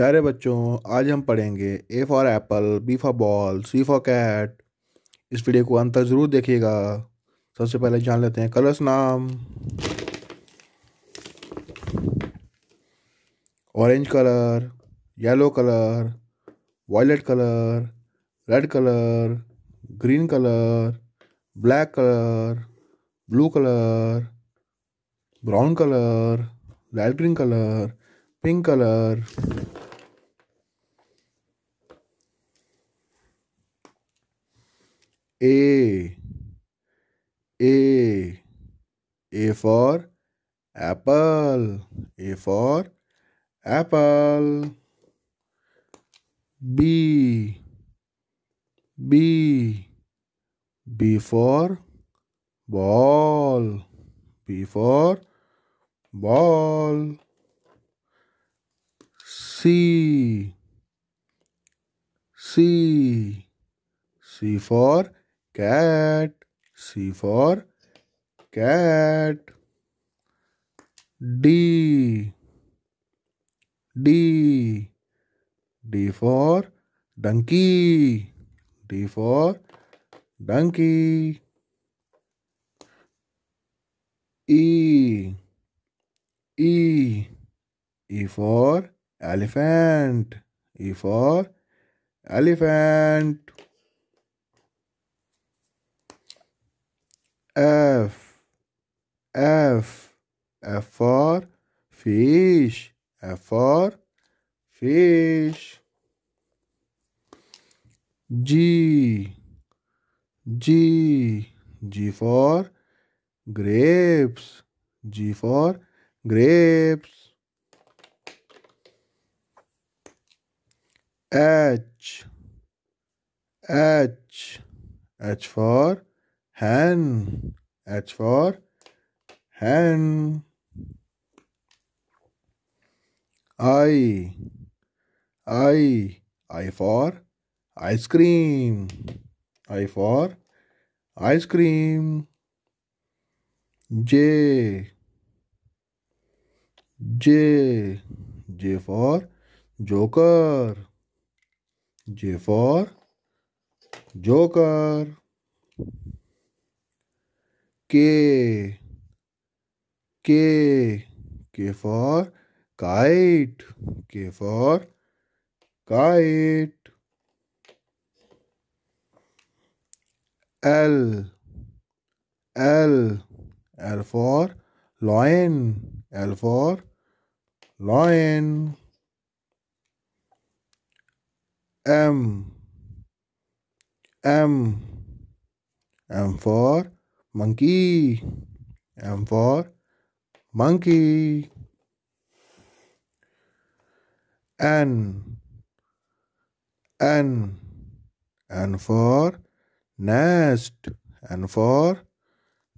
प्यारे बच्चों आज हम पढ़ेंगे A for apple B for ball C for cat इस वीडियो को अंत तक ज़रूर देखिएगा सबसे पहले जान लेते हैं कलर्स नाम orange colour yellow colour violet colour red colour green colour black colour blue colour brown colour light green colour pink colour A. A. A for apple. A for apple. B. B. B for ball. B for ball. C. C. C for cat. C for cat. D. D. D for donkey. D for donkey. E. E. E for elephant. E for elephant. fish. F for fish. G. G. G for grapes. G for grapes. H. H. H for hen. H for hen. I, I, I for ice cream. I for ice cream. J, J, J for joker. J for joker. K, K, K for kite. K for kite. L. L. L for lion. L for lion. M. M. M for monkey. M for monkey. N, N, N for nest, N for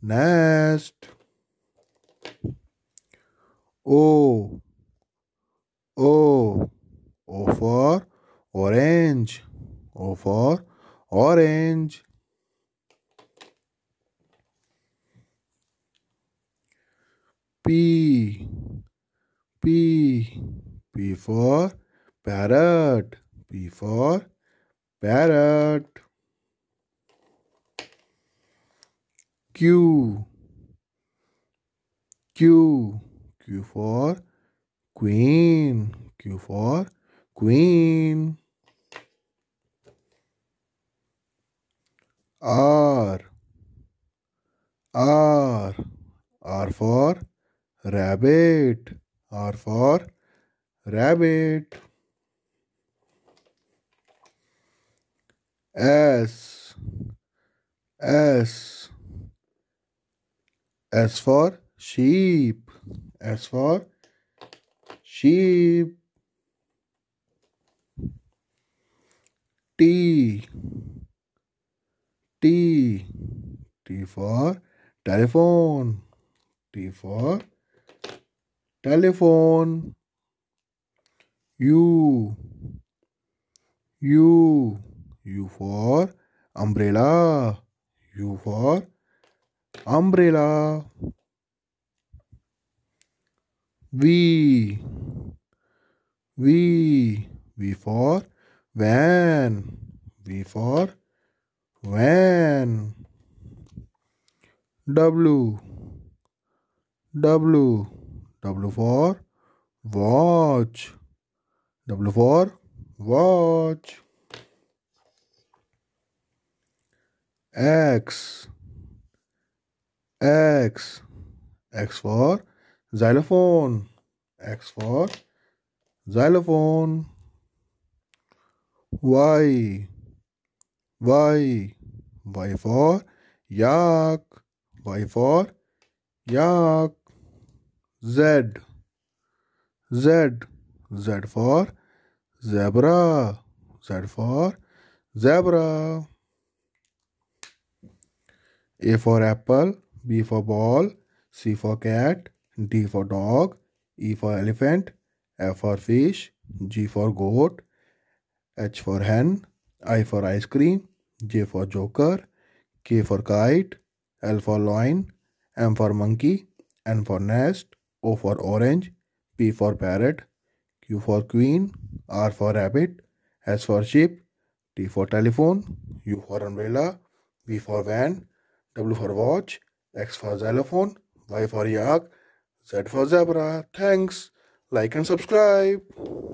nest. O, O, O for orange, O for orange. P for parrot. P for parrot. Q. Q. Q for queen. Q for queen. R. R. R for rabbit. R for rabbit S S S for sheep S for sheep T T T for telephone T for telephone U. U. U for umbrella. U for umbrella. V. V. V for van. V for van. W. W. W for watch. W for watch. X. X. X for xylophone. X for xylophone. Y. Y. Y for yak. Y for yak. Z. Z Z for zebra. Z for zebra. A for apple, B for ball, C for cat, D for dog, E for elephant, F for fish, G for goat, H for hen, I for ice cream, J for joker, K for kite, L for loin, M for monkey, N for nest, O for orange, P for parrot, Q for queen, R for rabbit, S for sheep, T for telephone, U for umbrella, V for van, W for watch, X for xylophone, Y for yak, Z for zebra. Thanks. Like and subscribe.